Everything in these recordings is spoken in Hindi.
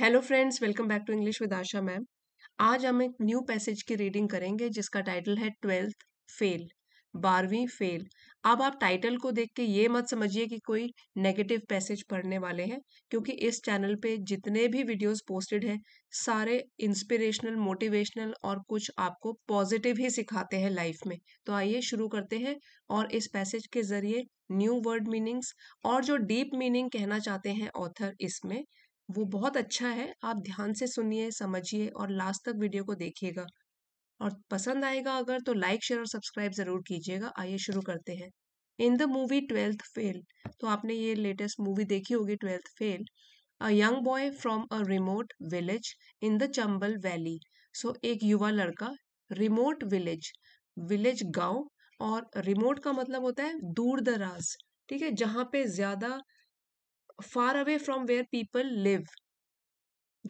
hello friends welcome back to English with Asha ma'am आज हम एक न्यू पैसेज की रीडिंग करेंगे जिसका टाइटल है ट्वेल्थ फेल बारहवीं फेल अब आप टाइटल को देख के ये मत समझिए कि कोई नेगेटिव पैसेज पढ़ने वाले हैं क्योंकि इस चैनल पे जितने भी वीडियोस पोस्टेड हैं सारे इंस्पिरेशनल मोटिवेशनल और कुछ आपको पॉजिटिव ही सिखाते हैं लाइफ में तो आइए शुरू करते हैं और इस पैसेज के जरिए न्यू वर्ड मीनिंग्स और जो डीप मीनिंग कहना चाहते हैं ऑथर इसमें वो बहुत अच्छा है आप ध्यान से सुनिए समझिए और लास्ट तक वीडियो को देखिएगा और पसंद आएगा अगर तो लाइक शेयर और सब्सक्राइब जरूर कीजिएगा आइए शुरू करते हैं in the movie twelfth fail तो आपने ये लेटेस्ट मूवी देखी होगी twelfth fail a young boy from a remote village in the Chambal valley so एक युवा लड़का रिमोट विलेज विलेज गांव और रिमोट का मतलब होता है दूर दराज ठीक है जहाँ पे ज़्यादा far away from where people live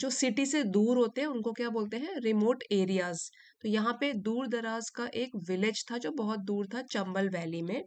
जो सिटी से दूर होते हैं उनको क्या बोलते हैं रिमोट एरियाज तो यहाँ पे दूर दराज का एक विलेज था जो बहुत दूर था चंबल वैली में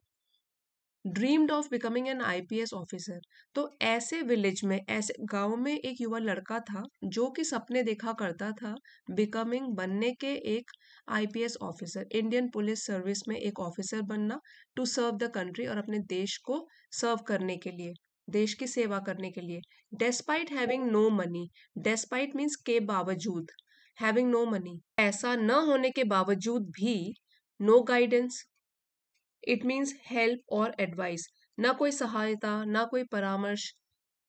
dreamed of becoming an I P S officer तो ऐसे विलेज में ऐसे गांव में एक युवा लड़का था जो कि सपने देखा करता था बिकमिंग बनने के एक I P S officer Indian police service में एक ऑफिसर बनना टू सर्व द कंट्री और अपने देश को सर्व करने के लिए देश की सेवा करने के लिए despite having no money despite means के बावजूद हैविंग नो मनी ऐसा न होने के बावजूद भी no guidance it means help और एडवाइस ना कोई सहायता ना कोई परामर्श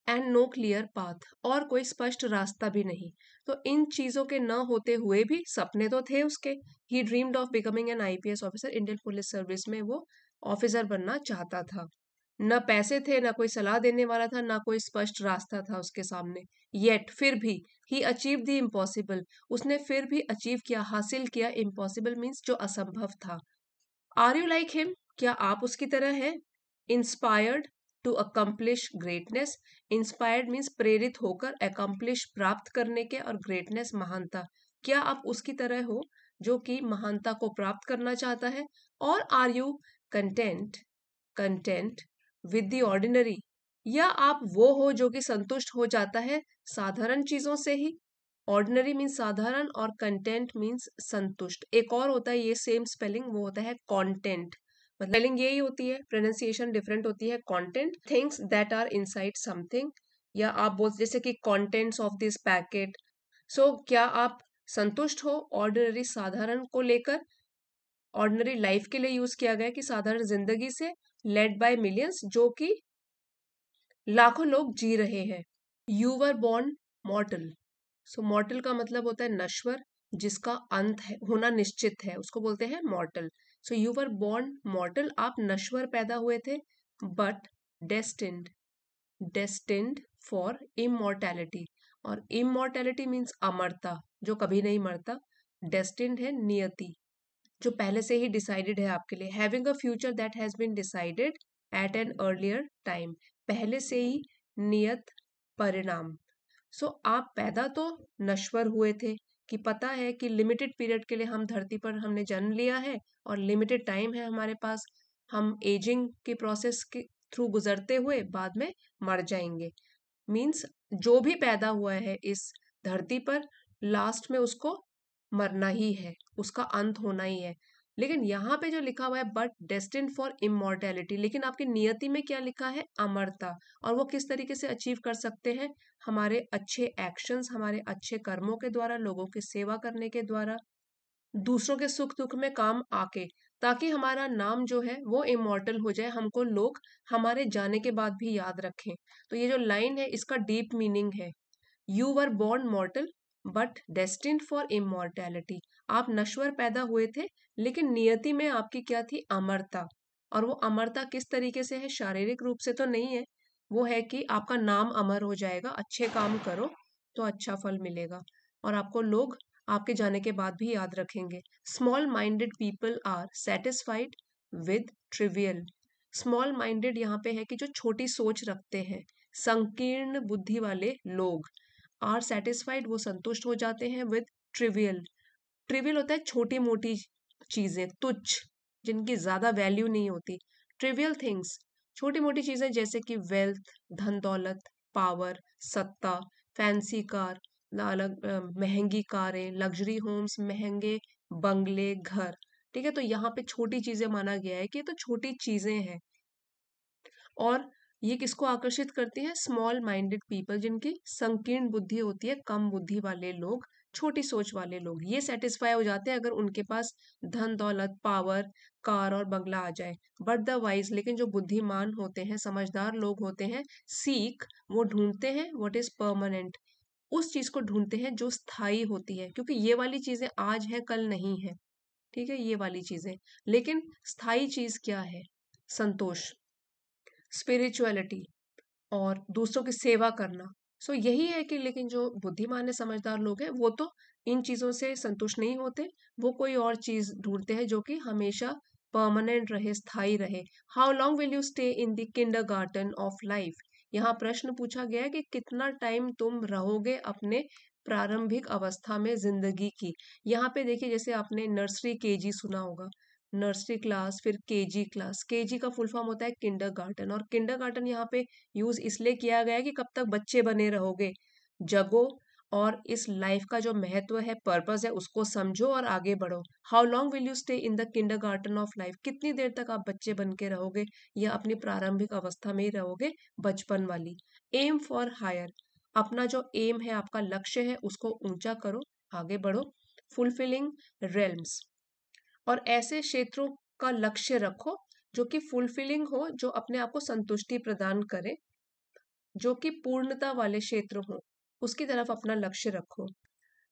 एंड नो क्लियर पाथ और कोई स्पष्ट रास्ता भी नहीं तो इन चीज़ों के न होते हुए भी सपने तो थे उसके ही dreamed of becoming an IPS officer Indian police service में वो ऑफिसर बनना चाहता था न पैसे थे ना कोई सलाह देने वाला था ना कोई स्पष्ट रास्ता था उसके सामने येट फिर भी ही अचीव दी इम्पॉसिबल उसने फिर भी अचीव किया हासिल किया इम्पॉसिबल मीन्स जो असंभव था आर यू लाइक हिम क्या आप उसकी तरह हैं inspired to accomplish greatness inspired means प्रेरित होकर अकम्पलिश प्राप्त करने के और ग्रेटनेस महानता क्या आप उसकी तरह हो जो कि महानता को प्राप्त करना चाहता है और are you content content with the ordinary या आप वो हो जो कि संतुष्ट हो जाता है साधारण चीजों से ही ऑर्डिनरी मीन्स साधारण और कंटेंट मीन्स संतुष्ट एक और होता है ये सेम स्पेलिंग वो होता है कॉन्टेंट मतलब स्पेलिंग यही होती है प्रोनाउंसिएशन डिफरेंट होती है content things that are inside something या आप बोल जैसे कि contents of this packet so क्या आप संतुष्ट हो ऑर्डिनरी साधारण को लेकर ऑर्डिनरी लाइफ के लिए यूज किया गया कि साधारण जिंदगी से लेड बाय मिलियंस जो कि लाखों लोग जी रहे हैं यू वर बॉर्न मॉर्टल सो मॉर्टल का मतलब होता है नश्वर जिसका अंत है होना निश्चित है उसको बोलते हैं मॉर्टल सो यू वर बॉर्न मॉर्टल आप नश्वर पैदा हुए थे but destined destined for immortality और इमोर्टैलिटी मीन्स अमरता जो कभी नहीं मरता डेस्टिंड है नियति जो पहले से ही डिसाइडेड है आपके लिए having a future that has been decided at an earlier time पहले से ही नियत परिणाम सो so, आप पैदा तो नश्वर हुए थे कि पता है कि लिमिटेड पीरियड के लिए हम धरती पर हमने जन्म लिया है और लिमिटेड टाइम है हमारे पास हम एजिंग के प्रोसेस के थ्रू गुजरते हुए बाद में मर जाएंगे मीन्स जो भी पैदा हुआ है इस धरती पर लास्ट में उसको मरना ही है उसका अंत होना ही है लेकिन यहाँ पे जो लिखा हुआ है बट डेस्टिन फॉर इमोर्टेलिटी लेकिन आपकी नियति में क्या लिखा है अमरता और वो किस तरीके से अचीव कर सकते हैं हमारे अच्छे एक्शंस हमारे अच्छे कर्मों के द्वारा लोगों की सेवा करने के द्वारा दूसरों के सुख दुख में काम आके ताकि हमारा नाम जो है वो इमोर्टल हो जाए हमको लोग हमारे जाने के बाद भी याद रखें तो ये जो लाइन है इसका डीप मीनिंग है you were born mortal but destined for immortality आप नश्वर पैदा हुए थे लेकिन नियति में आपकी क्या थी अमरता और वो अमरता किस तरीके से है शारीरिक रूप से तो नहीं है वो है कि आपका नाम अमर हो जाएगा अच्छे काम करो तो अच्छा फल मिलेगा और आपको लोग आपके जाने के बाद भी याद रखेंगे small minded people are satisfied with trivial small minded यहाँ पे है कि जो छोटी सोच रखते हैं संकीर्ण बुद्धि वाले लोग आर सेटिस्फाइड वो संतुष्ट हो जाते हैं विद ट्रिवियल ट्रिवियल होता है छोटी मोटी चीज़ें तुच्छ जिनकी ज़्यादा वैल्यू नहीं होती ट्रिवियल थिंग्स छोटी मोटी चीज़ें जैसे कि वेल्थ धन दौलत पावर सत्ता फैंसी कार अलग महंगी कारें लग्जरी होम्स महंगे बंगले घर ठीक है तो यहाँ पे छोटी चीज़ें माना गया है कि ये तो छोटी चीज़ें हैं और ये किसको आकर्षित करती है स्मॉल माइंडेड पीपल जिनकी संकीर्ण बुद्धि होती है कम बुद्धि वाले लोग छोटी सोच वाले लोग ये सेटिस्फाई हो जाते हैं अगर उनके पास धन दौलत पावर कार और बंगला आ जाए बट द वाइज लेकिन जो बुद्धिमान होते हैं समझदार लोग होते हैं सीख वो ढूंढते हैं वट इज परमानेंट उस चीज को ढूंढते हैं जो स्थायी होती है क्योंकि ये वाली चीजें आज है कल नहीं है ठीक है ये वाली चीजें लेकिन स्थायी चीज क्या है संतोष स्पिरिचुअलिटी और दूसरों की सेवा करना सो so, यही है कि लेकिन जो बुद्धिमान समझदार लोग हैं वो तो इन चीज़ों से संतुष्ट नहीं होते वो कोई और चीज़ ढूंढते हैं जो कि हमेशा परमानेंट रहे स्थायी रहे how long will you stay in the kindergarten of life यहाँ प्रश्न पूछा गया है कि कितना टाइम तुम रहोगे अपने प्रारंभिक अवस्था में जिंदगी की यहाँ पे देखिए जैसे आपने नर्सरी केजी सुना होगा नर्सरी क्लास फिर केजी क्लास केजी का फुल फॉर्म होता है किंडर गार्डन और किंडर गार्डन यहाँ पे यूज़ इसलिए किया गया है कि कब तक बच्चे बने रहोगे जगो और इस लाइफ का जो महत्व है पर्पज है उसको समझो और आगे बढ़ो how long will you stay in the kindergarten of life कितनी देर तक आप बच्चे बन के रहोगे या अपनी प्रारंभिक अवस्था में ही रहोगे बचपन वाली एम फॉर हायर अपना जो एम है आपका लक्ष्य है उसको ऊंचा करो आगे बढ़ो फुलफिलिंग रेल्म्स और ऐसे क्षेत्रों का लक्ष्य रखो जो कि फुलफिलिंग हो जो अपने आप को संतुष्टि प्रदान करे जो कि पूर्णता वाले क्षेत्र हो उसकी तरफ अपना लक्ष्य रखो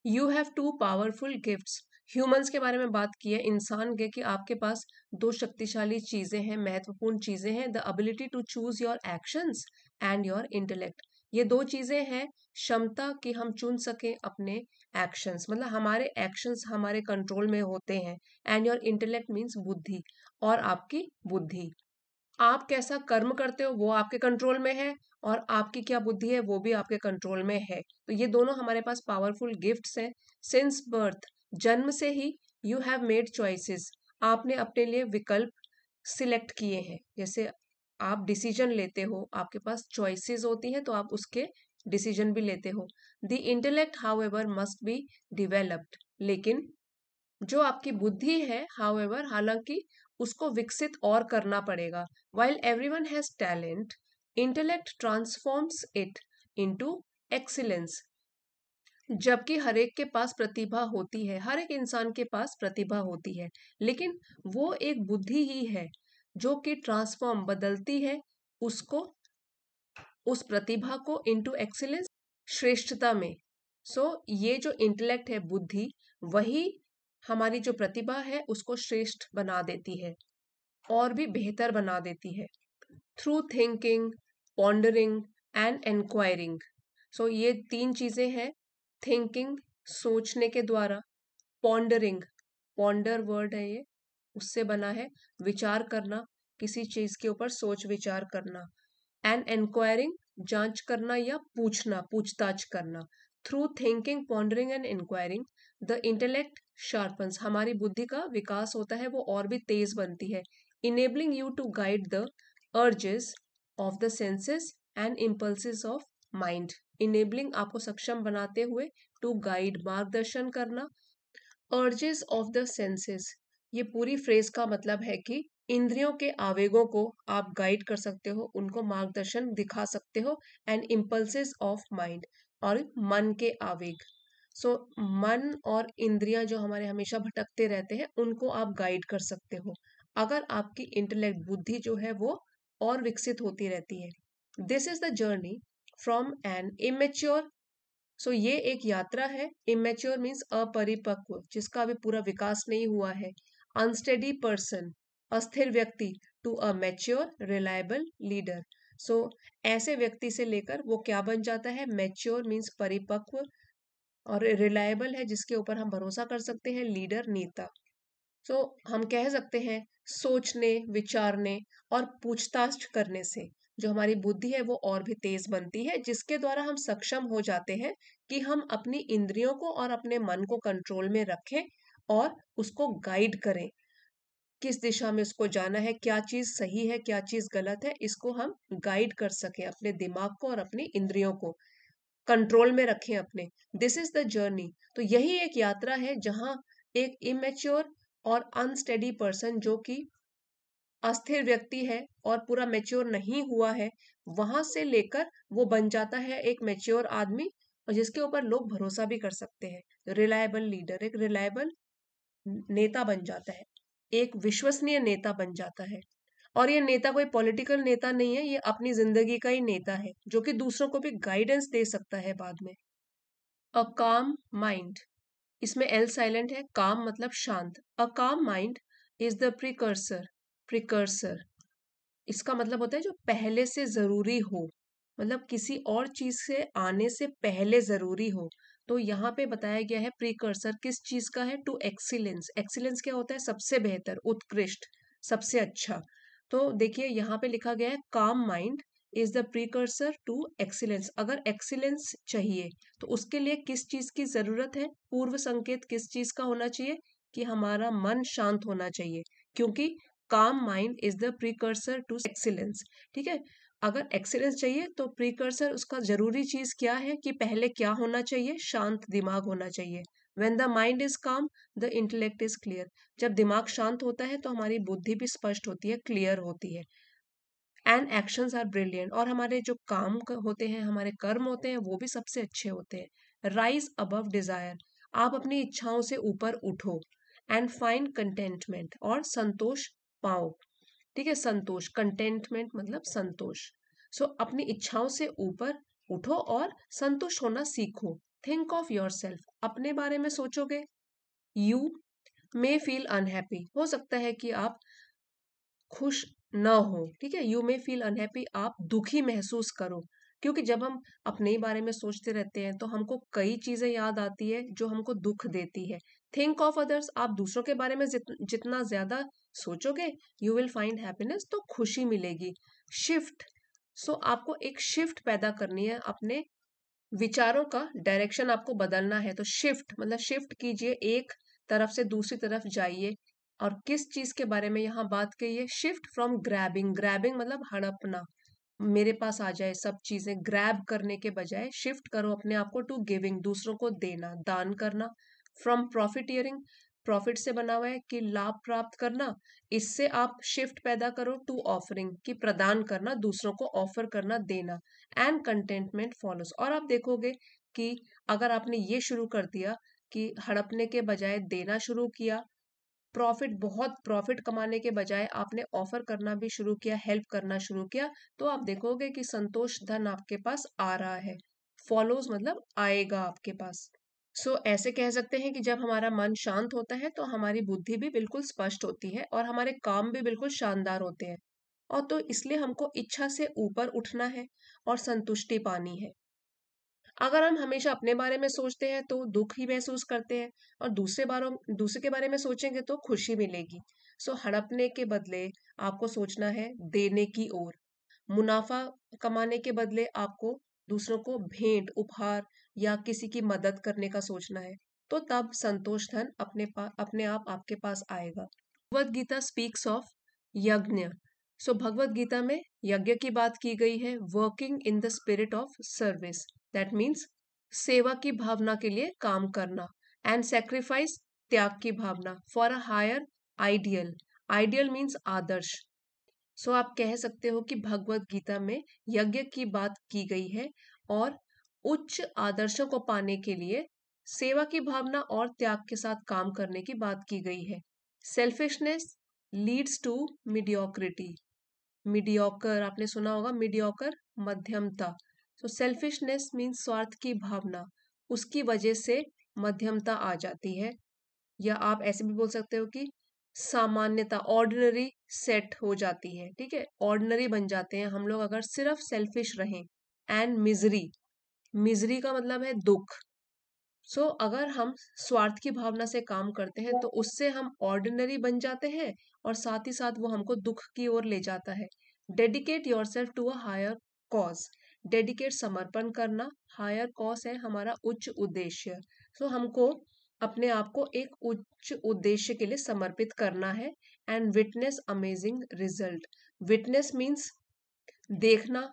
you have two powerful gifts humans के बारे में बात की है इंसान के कि आपके पास दो शक्तिशाली चीजें हैं महत्वपूर्ण चीजें हैं the ability to choose your actions and your intellect ये दो चीजें हैं क्षमता कि हम चुन सकें अपने एक्शंस मतलब हमारे एक्शंस हमारे कंट्रोल में होते हैं एंड योर इंटेलेक्ट मीन्स बुद्धि और आपकी बुद्धि आप कैसा कर्म करते हो वो आपके कंट्रोल में है और आपकी क्या बुद्धि है वो भी आपके कंट्रोल में है तो ये दोनों हमारे पास पावरफुल गिफ्ट्स हैं सिंस बर्थ जन्म से ही यू हैव मेड चॉइसेस आपने अपने लिए विकल्प सिलेक्ट किए हैं जैसे आप डिसीजन लेते हो आपके पास चॉइसेस होती हैं तो आप उसके डिसीजन भी लेते हो the intellect however must be developed लेकिन जो आपकी बुद्धि है हाउ एवर हालांकि उसको विकसित और करना पड़ेगा while everyone has talent intellect transforms it into excellence जबकि हर एक के पास प्रतिभा होती है हर एक इंसान के पास प्रतिभा होती है लेकिन वो एक बुद्धि ही है जो कि ट्रांसफॉर्म बदलती है उसको उस प्रतिभा को इनटू एक्सीलेंस श्रेष्ठता में सो so, ये जो इंटेलेक्ट है बुद्धि वही हमारी जो प्रतिभा है उसको श्रेष्ठ बना देती है और भी बेहतर बना देती है through thinking pondering and enquiring सो ये तीन चीज़ें हैं थिंकिंग सोचने के द्वारा पॉन्डरिंग पॉन्डर वर्ड है ये उससे बना है विचार करना किसी चीज़ के ऊपर सोच विचार करना एन इंक्वायरिंग जांच करना या पूछना पूछताछ करना through thinking pondering and enquiring the intellect sharpens हमारी बुद्धि का विकास होता है वो और भी तेज बनती है enabling you to guide the urges of the senses and impulses of mind enabling आपको सक्षम बनाते हुए टू गाइड मार्गदर्शन करना अर्जेस ऑफ द सेंसेस ये पूरी फ्रेज का मतलब है कि इंद्रियों के आवेगों को आप गाइड कर सकते हो उनको मार्गदर्शन दिखा सकते हो एंड इम्पल्सिस ऑफ माइंड और मन के आवेग सो so, मन और इंद्रियां जो हमारे हमेशा भटकते रहते हैं उनको आप गाइड कर सकते हो अगर आपकी इंटेलेक्ट बुद्धि जो है वो और विकसित होती रहती है this is the journey from an immature so ये एक यात्रा है इमेच्योर मीन्स अपरिपक्व जिसका अभी पूरा विकास नहीं हुआ है अनस्टेडी पर्सन अस्थिर व्यक्ति to a mature reliable leader so ऐसे व्यक्ति से लेकर वो क्या बन जाता है मैच्योर मीन्स परिपक्व और रिलायबल है जिसके ऊपर हम भरोसा कर सकते हैं लीडर नेता सो so, हम कह सकते हैं सोचने विचारने और पूछताछ करने से जो हमारी बुद्धि है वो और भी तेज बनती है जिसके द्वारा हम सक्षम हो जाते हैं कि हम अपनी इंद्रियों को और अपने मन को कंट्रोल में रखें और उसको गाइड करें किस दिशा में उसको जाना है क्या चीज सही है क्या चीज गलत है इसको हम गाइड कर सकें अपने दिमाग को और अपनी इंद्रियों को कंट्रोल में रखें अपने दिस इज द जर्नी तो यही एक यात्रा है जहां एक इमेच्योर और अनस्टेडी पर्सन जो कि अस्थिर व्यक्ति है और पूरा मेच्योर नहीं हुआ है वहां से लेकर वो बन जाता है एक मेच्योर आदमी और जिसके ऊपर लोग भरोसा भी कर सकते हैं रिलायबल लीडर एक रिलायबल नेता बन जाता है एक विश्वसनीय नेता बन जाता है और ये नेता कोई पॉलिटिकल नेता नहीं है ये अपनी जिंदगी का ही नेता है जो कि दूसरों को भी गाइडेंस दे सकता है बाद में अ काम माइंड इसमें एल साइलेंट है काम मतलब शांत a calm mind is the precursor precursor इसका मतलब होता है जो पहले से जरूरी हो मतलब किसी और चीज से आने से पहले जरूरी हो तो यहाँ पे बताया गया है प्रीकर्सर किस चीज का है टू एक्सीलेंस एक्सीलेंस क्या होता है सबसे बेहतर उत्कृष्ट सबसे अच्छा तो देखिए यहाँ पे लिखा गया है calm mind is the precursor to excellence अगर एक्सीलेंस चाहिए तो उसके लिए किस चीज की जरूरत है पूर्व संकेत किस चीज का होना चाहिए कि हमारा मन शांत होना चाहिए क्योंकि calm mind is the precursor to excellence ठीक है अगर एक्सीलेंस चाहिए तो प्रीकर्सर उसका जरूरी चीज क्या है कि पहले क्या होना चाहिए शांत दिमाग होना चाहिए when the mind is calm the intellect is clear जब दिमाग शांत होता है तो हमारी बुद्धि भी स्पष्ट होती है क्लियर होती है एंड एक्शंस आर ब्रिलियंट और हमारे जो काम होते हैं हमारे कर्म होते हैं वो भी सबसे अच्छे होते हैं राइज अबव डिजायर आप अपनी इच्छाओं से ऊपर उठो एंड फाइंड कंटेंटमेंट और संतोष पाओ ठीक है संतोष कंटेंटमेंट मतलब संतोष सो so, अपनी इच्छाओं से ऊपर उठो और संतुष्ट होना सीखो थिंक ऑफ योर सेल्फ अपने बारे में सोचोगे यू मे फील अनहैप्पी हो सकता है कि आप खुश ना हो ठीक है यू मे फील अनहैप्पी आप दुखी महसूस करो क्योंकि जब हम अपने ही बारे में सोचते रहते हैं तो हमको कई चीजें याद आती है जो हमको दुख देती है थिंक ऑफ अदर्स आप दूसरों के बारे में जित, जितना ज्यादा सोचोगे यू विल फाइंड हैप्पीनेस तो खुशी मिलेगी शिफ्ट सो so, आपको एक शिफ्ट पैदा करनी है अपने विचारों का डायरेक्शन आपको बदलना है तो शिफ्ट मतलब शिफ्ट कीजिए एक तरफ से दूसरी तरफ जाइए और किस चीज के बारे में यहाँ बात कही है शिफ्ट फ्रॉम ग्रैबिंग ग्रैबिंग मतलब हड़पना मेरे पास आ जाए सब चीजें ग्रैब करने के बजाय शिफ्ट करो अपने आप को टू गिविंग दूसरों को देना दान करना फ्रॉम प्रॉफिट ईयरिंग प्रॉफिट से बना हुआ है कि लाभ प्राप्त करना इससे आप शिफ्ट पैदा करो टू ऑफरिंग कि प्रदान करना दूसरों को ऑफर करना देना एंड कंटेंटमेंट फॉलोस और आप देखोगे कि अगर आपने ये शुरू कर दिया कि हड़पने के बजाय देना शुरू किया प्रॉफिट बहुत प्रॉफिट कमाने के बजाय आपने ऑफर करना भी शुरू किया हेल्प करना शुरू किया तो आप देखोगे कि संतोष धन आपके पास आ रहा है फॉलोज मतलब आएगा आपके पास सो so, ऐसे कह सकते हैं कि जब हमारा मन शांत होता है तो हमारी बुद्धि भी बिल्कुल स्पष्ट होती है और हमारे काम भी बिल्कुल शानदार होते हैं और तो इसलिए हमको इच्छा से ऊपर उठना है और संतुष्टि पानी है अगर हम हमेशा अपने बारे में सोचते हैं तो दुख ही महसूस करते हैं और दूसरे बारों दूसरे के बारे में सोचेंगे तो खुशी मिलेगी सो so, हड़पने के बदले आपको सोचना है देने की ओर मुनाफा कमाने के बदले आपको दूसरों को भेंट उपहार या किसी की मदद करने का सोचना है तो तब संतोष धन अपने अपने आप आपके पास आएगा भगवत गीता स्पीक्स ऑफ यज्ञ सो भगवत गीता में यज्ञ की बात की गई है working in the spirit of service that means सेवा की भावना के लिए काम करना एंड सेक्रीफाइस त्याग की भावना for a higher ideal ideal means आदर्श सो आप कह सकते हो कि भगवत गीता में यज्ञ की बात की गई है और उच्च आदर्शों को पाने के लिए सेवा की भावना और त्याग के साथ काम करने की बात की गई है selfishness leads to mediocrity mediocre आपने सुना होगा मीडियोकर मध्यमता तो सेल्फिशनेस मीन्स स्वार्थ की भावना उसकी वजह से मध्यमता आ जाती है या आप ऐसे भी बोल सकते हो कि सामान्यता ऑर्डिनरी सेट हो जाती है ठीक है ऑर्डिनरी बन जाते हैं हम लोग अगर सिर्फ सेल्फिश रहें एंड मिजरी मिजरी का मतलब है दुख सो so, अगर हम स्वार्थ की भावना से काम करते हैं तो उससे हम ऑर्डिनरी बन जाते हैं और साथ ही साथ वो हमको दुख की ओर ले जाता है dedicate yourself to a higher cause dedicate समर्पण करना हायर कॉज है हमारा उच्च उद्देश्य सो so, हमको अपने आप को एक उच्च उद्देश्य के लिए समर्पित करना है and witness amazing result witness means देखना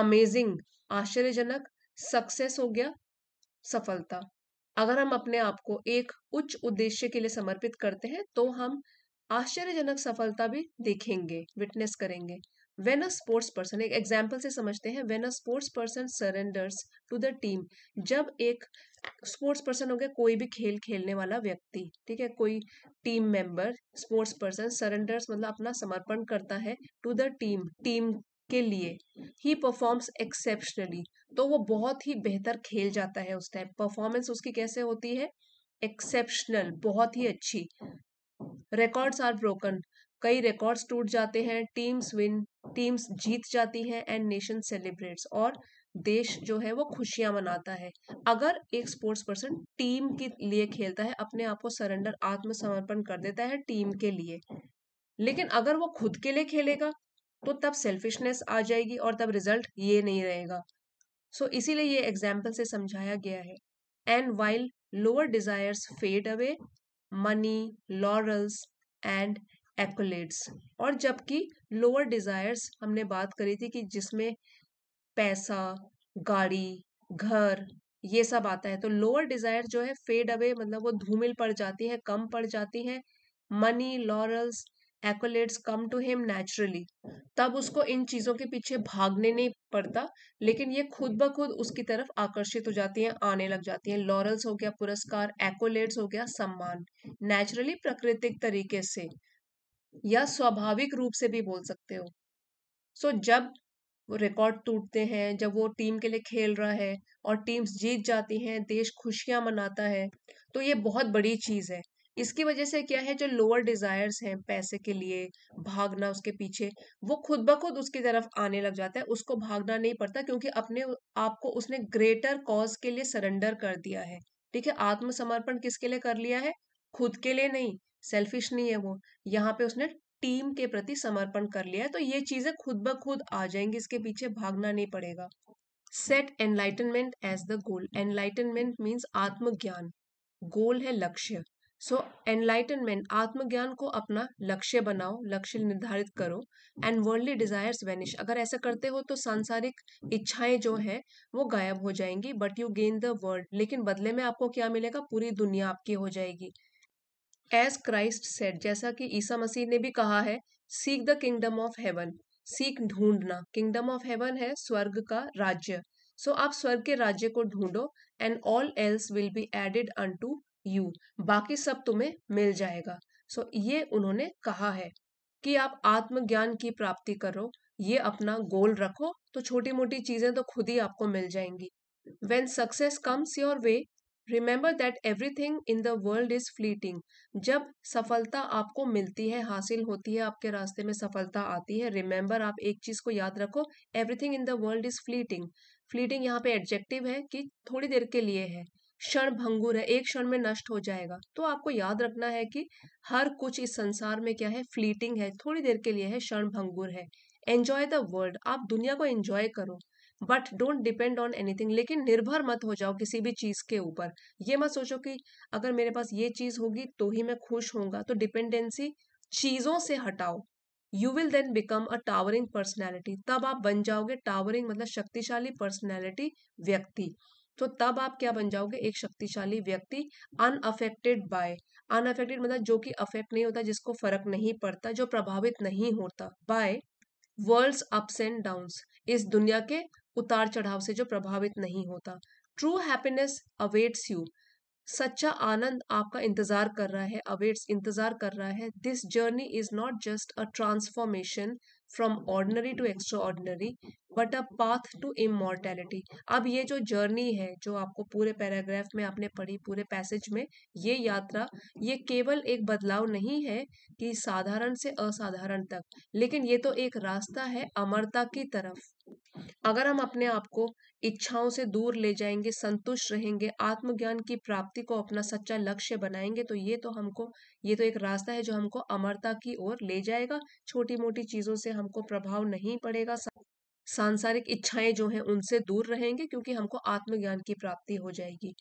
अमेजिंग आश्चर्यजनक सक्सेस हो गया सफलता अगर हम अपने आप को एक उच्च उद्देश्य के लिए समर्पित करते हैं तो हम आश्चर्यजनक सफलता भी देखेंगे विटनेस करेंगे वेन अ स्पोर्ट्स पर्सन एक एग्जाम्पल से समझते हैं when a sports person surrenders to the team जब एक स्पोर्ट्स पर्सन हो गया कोई भी खेल खेलने वाला व्यक्ति ठीक है कोई team member sports person surrenders मतलब अपना समर्पण करता है टू द टीम टीम के लिए ही परफॉर्म्स एक्सेप्शनली तो वो बहुत ही बेहतर खेल जाता है उस टाइम परफॉर्मेंस उसकी कैसे होती है एक्सेप्शनल बहुत ही अच्छी रिकॉर्ड्स आर ब्रोकन कई रिकॉर्ड्स टूट जाते हैं टीम्स विन टीम्स जीत जाती हैं एंड नेशन सेलिब्रेट्स और देश जो है वो खुशियां मनाता है अगर एक स्पोर्ट्स पर्सन टीम के लिए खेलता है अपने आप को सरेंडर आत्मसमर्पण कर देता है टीम के लिए लेकिन अगर वो खुद के लिए खेलेगा तो तब सेल्फिशनेस आ जाएगी और तब रिजल्ट ये नहीं रहेगा सो so, इसीलिए ये एग्जाम्पल से समझाया गया है and while lower desires fade away money laurels and accolades और जबकि लोअर डिजायर्स हमने बात करी थी कि जिसमें पैसा गाड़ी घर ये सब आता है तो लोअर डिजायर जो है फेड अवे मतलब वो धूमिल पड़ जाती है कम पड़ जाती है money laurels accolades come to him naturally तब उसको इन चीज़ों के पीछे भागने नहीं पड़ता लेकिन ये खुद ब खुद उसकी तरफ आकर्षित हो जाती हैं आने लग जाती हैं लॉरल्स हो गया पुरस्कार एक्ोलेट्स हो गया सम्मान नेचुरली प्राकृतिक तरीके से या स्वाभाविक रूप से भी बोल सकते हो सो so, जब वो रिकॉर्ड टूटते हैं जब वो टीम के लिए खेल रहा है और टीम्स जीत जाती हैं देश खुशियां मनाता है तो ये बहुत बड़ी चीज़ है इसकी वजह से क्या है जो लोअर डिजायर्स हैं पैसे के लिए भागना उसके पीछे वो खुद ब खुद उसकी तरफ आने लग जाता है उसको भागना नहीं पड़ता क्योंकि अपने आप को उसने ग्रेटर कॉज के लिए सरेंडर कर दिया है ठीक है आत्मसमर्पण किसके लिए कर लिया है खुद के लिए नहीं सेल्फिश नहीं है वो यहाँ पे उसने टीम के प्रति समर्पण कर लिया है तो ये चीजें खुद ब खुद आ जाएंगी इसके पीछे भागना नहीं पड़ेगा set enlightenment as the goal enlightenment means आत्मज्ञान गोल है लक्ष्य सो एनलाइटनमेंट आत्मज्ञान को अपना लक्ष्य बनाओ लक्ष्य निर्धारित करो एंड वर्ल्डली डिजायर्स वेनिश अगर ऐसा करते हो तो सांसारिक इच्छाएं जो हैं वो गायब हो जाएंगी but you gain the world लेकिन बदले में आपको क्या मिलेगा पूरी दुनिया आपकी हो जाएगी एज क्राइस्ट सेट जैसा कि ईसा मसीह ने भी कहा है seek the kingdom of heaven सीख ढूंढना किंगडम ऑफ हेवन है स्वर्ग का राज्य सो so, आप स्वर्ग के राज्य को ढूंढो and all else will be added unto you बाकी सब तुम्हें मिल जाएगा सो so, ये उन्होंने कहा है कि आप आत्मज्ञान की प्राप्ति करो ये अपना गोल रखो तो छोटी मोटी चीजें तो खुद ही आपको मिल जाएंगी when success comes your way remember that everything in the world is fleeting जब सफलता आपको मिलती है हासिल होती है आपके रास्ते में सफलता आती है रिमेंबर आप एक चीज को याद रखो everything in the world is fleeting fleeting यहाँ पे एडजेक्टिव है कि थोड़ी देर के लिए है क्षण भंगुर है एक क्षण में नष्ट हो जाएगा तो आपको याद रखना है कि हर कुछ इस संसार में क्या है फ्लीटिंग है थोड़ी देर के लिए है क्षण भंगुर है एंजॉय द वर्ल्ड आप दुनिया को एंजॉय करो but don't depend on anything लेकिन निर्भर मत हो जाओ किसी भी चीज के ऊपर ये मत सोचो कि अगर मेरे पास ये चीज होगी तो ही मैं खुश होऊंगा तो डिपेंडेंसी चीजों से हटाओ you will then become a towering personality तब आप बन जाओगे टावरिंग मतलब शक्तिशाली पर्सनैलिटी व्यक्ति तो तब आप क्या बन जाओगे एक शक्तिशाली व्यक्ति अनअफेक्टेड बाय अनअफेक्टेड मतलब जो कि अफेक्ट नहीं होता जिसको फर्क नहीं पड़ता जो प्रभावित नहीं होता by world's ups and downs इस दुनिया के उतार चढ़ाव से जो प्रभावित नहीं होता ट्रू हैप्पीनेस अवेट्स यू सच्चा आनंद आपका इंतजार कर रहा है अवेट्स इंतजार कर रहा है this journey is not just a transformation from ordinary to ordinary but a path to immortality अब ये जो जर्नी है जो आपको पूरे पैराग्राफ में आपने पढ़ी पूरे पैसेज में ये यात्रा ये केवल एक बदलाव नहीं है कि साधारण से असाधारण तक लेकिन ये तो एक रास्ता है अमरता की तरफ अगर हम अपने आप को इच्छाओं से दूर ले जाएंगे संतुष्ट रहेंगे आत्मज्ञान की प्राप्ति को अपना सच्चा लक्ष्य बनाएंगे तो ये तो हमको ये तो एक रास्ता है जो हमको अमरता की ओर ले जाएगा छोटी मोटी चीजों से हमको प्रभाव नहीं पड़ेगा सांसारिक इच्छाएं जो हैं उनसे दूर रहेंगे क्योंकि हमको आत्मज्ञान की प्राप्ति हो जाएगी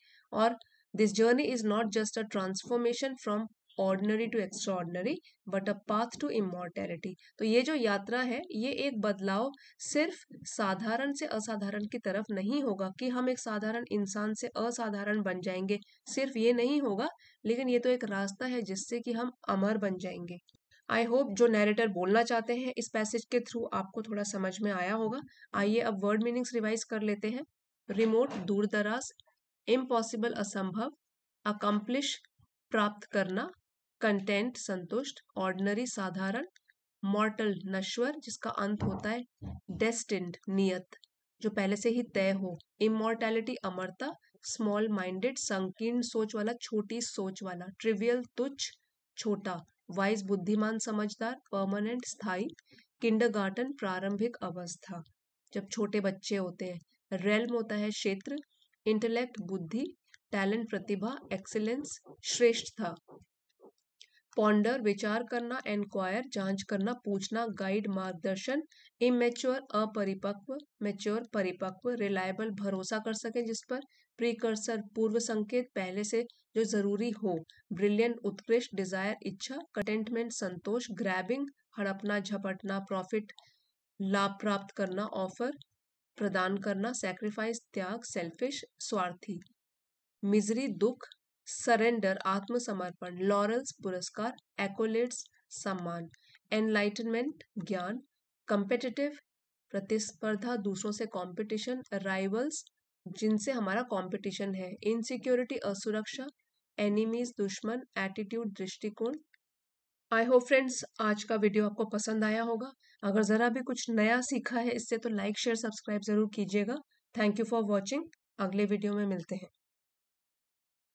और this journey is not just a transformation from ordinary to extraordinary but a path to immortality तो ये जो यात्रा है ये एक बदलाव सिर्फ साधारण से असाधारण की तरफ नहीं होगा कि हम एक साधारण इंसान से असाधारण बन जाएंगे सिर्फ ये नहीं होगा लेकिन ये तो एक रास्ता है जिससे कि हम अमर बन जाएंगे आई होप जो नैरेटर बोलना चाहते हैं इस पैसेज के थ्रू आपको थोड़ा समझ में आया होगा आइए अब वर्ड मीनिंग्स रिवाइज कर लेते हैं रिमोट दूर दराज इम्पॉसिबल असंभव अकम्प्लिश प्राप्त करना कंटेंट संतुष्ट ऑर्डनरी साधारण मॉर्टल नश्वर जिसका अंत होता है डेस्टिंड नियत जो पहले से ही तय हो इमोर्टैलिटी अमरता स्मॉल माइंडेड संकीर्ण सोच वाला छोटी सोच वाला ट्रिवियल तुच्छ छोटा वाइज बुद्धिमान समझदार परमानेंट स्थाई किंडरगार्टन प्रारंभिक अवस्था जब छोटे बच्चे होते हैं रेलम होता है क्षेत्र इंटेलेक्ट बुद्धि टैलेंट प्रतिभा एक्सेलेंस था पॉन्डर विचार करना एनक्वायर जांच करना पूछना गाइड मार्गदर्शन इमेच्योर अपरिपक्व मेच्योर परिपक्व रिलायबल भरोसा कर सके जिस पर प्रीकर्सर पूर्व संकेत पहले से जो जरूरी हो ब्रिलियंट उत्कृष्ट डिजायर इच्छा कंटेंटमेंट संतोष ग्रैबिंग हड़पना झपटना प्रॉफिट लाभ प्राप्त करना ऑफर प्रदान करना सेक्रीफाइस त्याग सेल्फिश स्वार्थी मिजरी दुख सरेंडर आत्मसमर्पण लॉरल्स पुरस्कार एकोलेट्स सम्मान एनलाइटनमेंट ज्ञान कंपेटिटिव प्रतिस्पर्धा दूसरों से कंपटीशन राइवल्स जिनसे हमारा कंपटीशन है इनसिक्योरिटी असुरक्षा एनिमीज दुश्मन एटीट्यूड दृष्टिकोण आई होप फ्रेंड्स आज का वीडियो आपको पसंद आया होगा अगर ज़रा भी कुछ नया सीखा है इससे तो लाइक शेयर सब्सक्राइब ज़रूर कीजिएगा थैंक यू फॉर वॉचिंग अगले वीडियो में मिलते हैं